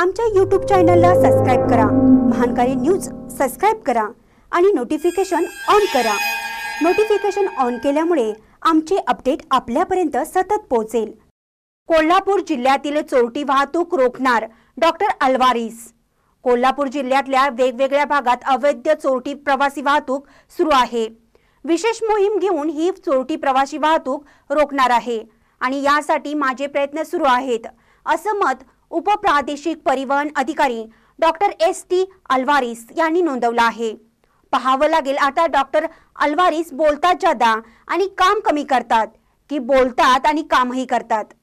आमच्या यूट्यूब चॅनलला सबस्क्राईब करा महानकारी न्यूज सबस्क्राईब करा आणि नोटिफिकेशन ऑन करा नोटिफिकेशन ऑन केल्यामुळे आमचे अपडेट आपल्यापर्यंत सतत पोहोचेल कोल्हापूर जिल्ह्यातील चोरटी वाहतूक रोखणार डॉक्टर अल्वारीस कोल्हापूर जिल्ह्यातल्या वेगवेगळ्या भागात अवैध चोरटी प्रवासी वाहतूक सुरू आहे विशेष मोहीम घेऊन ही चोरटी प्रवासी वाहतूक रोखणार आहे आणि यासाठी माझे प्रयत्न सुरू आहेत असं मत उपप्रादेशिक परिवहन अधिकारी डॉक्टर एस टी अल्वारिस यांनी नोंदवला आहे पहावं लागेल आता डॉक्टर अल्वारिस बोलतात जादा आणि काम कमी करतात की बोलतात आणि कामही करतात